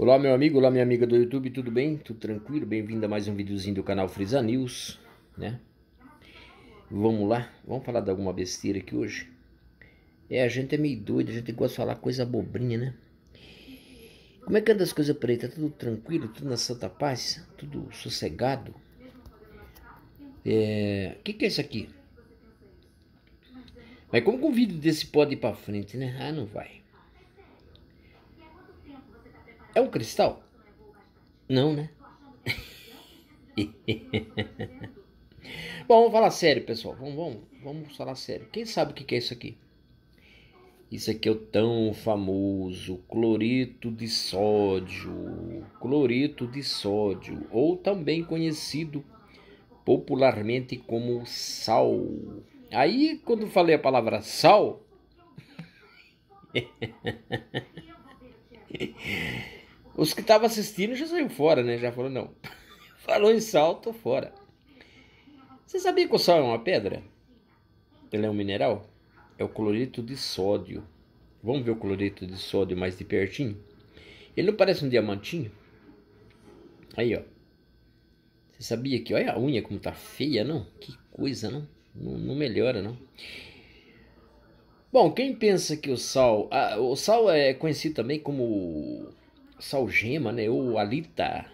Olá meu amigo, olá minha amiga do YouTube, tudo bem? Tudo tranquilo? Bem-vindo a mais um videozinho do canal Frisa News, né? Vamos lá, vamos falar de alguma besteira aqui hoje? É, a gente é meio doido, a gente gosta de falar coisa bobrinha, né? Como é que anda as coisas por aí? Tá tudo tranquilo, tudo na santa paz, tudo sossegado? É... O que que é isso aqui? Mas como que o vídeo desse pode ir pra frente, né? Ah, não vai. É um cristal? Não, né? Bom, vamos falar sério, pessoal. Vamos, vamos, vamos falar sério. Quem sabe o que é isso aqui? Isso aqui é o tão famoso cloreto de sódio, cloreto de sódio, ou também conhecido popularmente como sal. Aí, quando falei a palavra sal, Os que estavam assistindo já saíram fora, né? Já falou não. Falou em salto, fora. Você sabia que o sal é uma pedra? Ele é um mineral? É o cloreto de sódio. Vamos ver o cloreto de sódio mais de pertinho? Ele não parece um diamantinho? Aí, ó. Você sabia que, olha a unha como tá feia, não? Que coisa, não? Não, não melhora, não. Bom, quem pensa que o sal... Ah, o sal é conhecido também como salgema né, ou alita,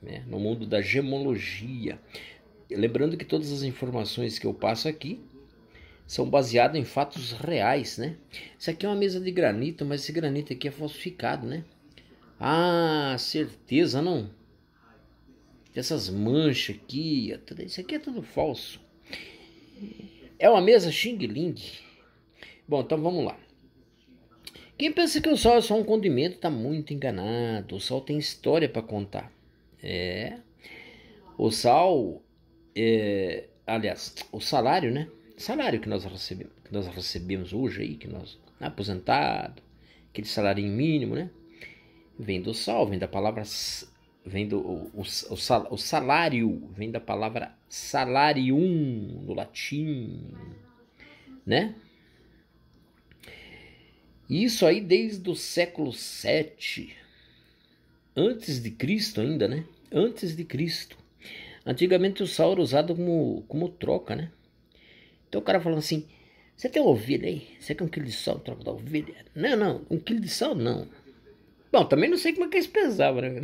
né, no mundo da gemologia. Lembrando que todas as informações que eu passo aqui são baseadas em fatos reais, né? Isso aqui é uma mesa de granito, mas esse granito aqui é falsificado, né? Ah, certeza não. Essas manchas aqui, tudo isso aqui é tudo falso. É uma mesa Xing Ling. Bom, então vamos lá. Quem pensa que o sal é só um condimento está muito enganado. O sal tem história para contar. É. O sal, é, aliás, o salário, né? Salário que nós recebemos, que nós recebemos hoje aí, que nós aposentado, aquele salário mínimo, né? Vem do sal, vem da palavra vem do o, o, sal, o, salário vem da palavra salarium no latim, né? Isso aí desde o século 7 antes de Cristo ainda, né? Antes de Cristo. Antigamente o sal era usado como, como troca, né? Então o cara falando assim, você tem ovelha aí? Você quer um quilo de sal troca da ovelha? Não, não, um quilo de sal não. Bom, também não sei como é que eles pesavam, né?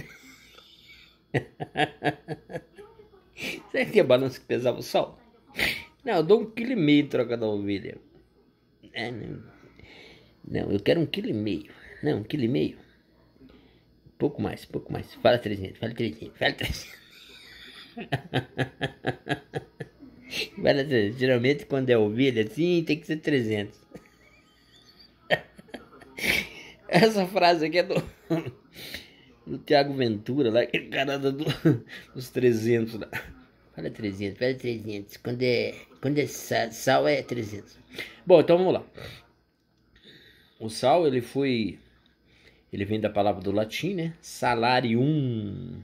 Você tinha balança que pesava o sal? Não, eu dou um quilo e meio troca da ovelha. É, não. Não, eu quero um quilo e meio. Não, um quilo e meio. Pouco mais, pouco mais. Fala 300, fala 300, fala 300. fala 300. Geralmente quando é ovelha assim, tem que ser 300. Essa frase aqui é do, do Tiago Ventura, lá, aquele cara do, dos 300 lá. Fala 300, fala 300. Quando é, quando é sal, sal é 300. Bom, então vamos lá. O sal, ele foi ele vem da palavra do latim, né? Salarium.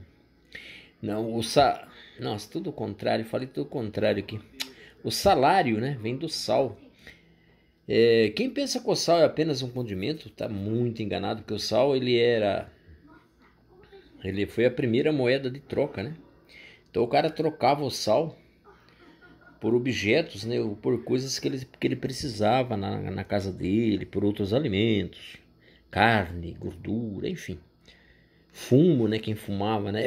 Não, o sa... Nossa, tudo o contrário, falei tudo o contrário aqui. O salário, né? Vem do sal. É, quem pensa que o sal é apenas um condimento, tá muito enganado, porque o sal ele era. Ele foi a primeira moeda de troca, né? Então o cara trocava o sal por objetos, né, ou por coisas que ele, que ele precisava na, na casa dele, por outros alimentos, carne, gordura, enfim. Fumo, né, quem fumava, né?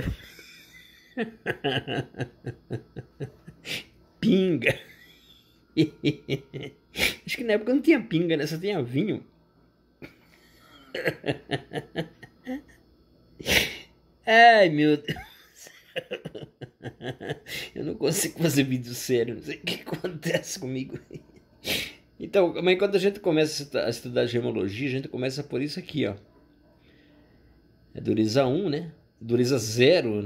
pinga. Acho que na época não tinha pinga, né? Só tinha vinho. Ai, meu Deus. eu não consigo fazer vídeo sério, não sei o que acontece comigo. Então, mas quando a gente começa a estudar gemologia, a gente começa por isso aqui, ó. É dureza 1, né? Dureza 0,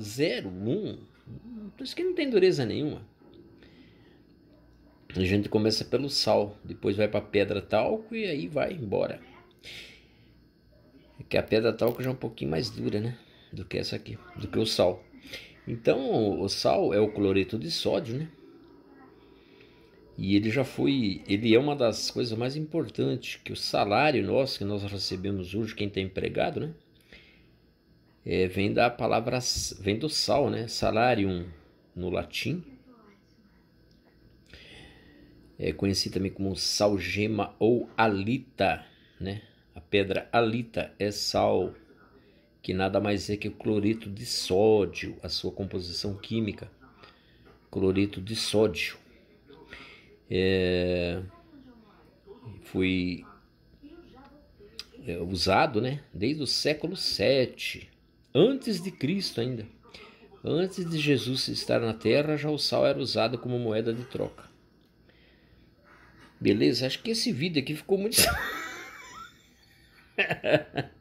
0, 1. Por isso que não tem dureza nenhuma. A gente começa pelo sal, depois vai para pedra talco e aí vai embora. É que a pedra talco já é um pouquinho mais dura, né? Do que essa aqui, do que o sal. Então, o sal é o cloreto de sódio, né? E ele já foi, ele é uma das coisas mais importantes que o salário nosso que nós recebemos hoje, quem está empregado, né? É, vem da palavra, vem do sal, né? Salarium no latim. É conhecido também como sal gema ou alita, né? A pedra alita é sal que nada mais é que o cloreto de sódio, a sua composição química, cloreto de sódio. É, foi é, usado né, desde o século VII, antes de Cristo ainda. Antes de Jesus estar na terra, já o sal era usado como moeda de troca. Beleza? Acho que esse vídeo aqui ficou muito.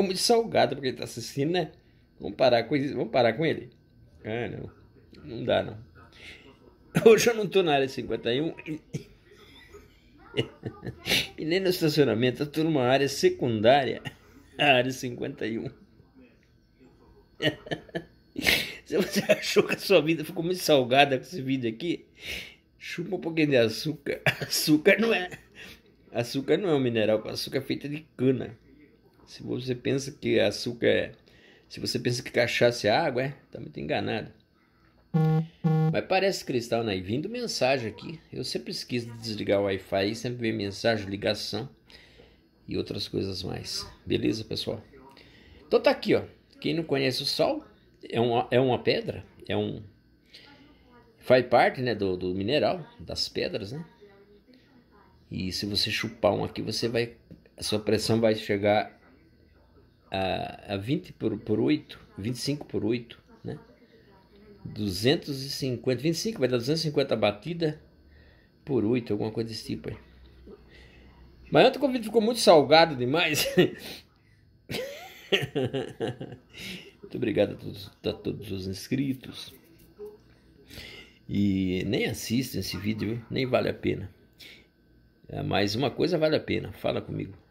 como muito salgado porque ele tá assistindo, né? Vamos parar com, isso, vamos parar com ele? Ah, não. Não dá, não. Hoje eu não tô na área 51 e, e nem no estacionamento, eu tô numa área secundária, a área 51. Se você achou que a sua vida ficou muito salgada com esse vídeo aqui, chupa um pouquinho de açúcar. Açúcar não é. Açúcar não é um mineral, açúcar é feito de cana. Se você pensa que açúcar é. Se você pensa que cachaça é água, é? Tá muito enganado. Mas parece cristal, né? E vindo mensagem aqui. Eu sempre esqueço de desligar o Wi-Fi sempre vem mensagem, ligação e outras coisas mais. Beleza, pessoal? Então tá aqui, ó. Quem não conhece o Sol é uma, é uma pedra, é um. Faz parte, né, do, do mineral, das pedras, né? E se você chupar um aqui, você vai. A sua pressão vai chegar a, a 20 por, por 8, 25 por 8, né? 250, 25 vai dar 250 batida por 8, alguma coisa desse tipo aí. Mas ontem o convite ficou muito salgado demais. muito obrigado a todos, a todos os inscritos. E nem assistam esse vídeo, nem vale a pena. É, Mas uma coisa vale a pena, fala comigo.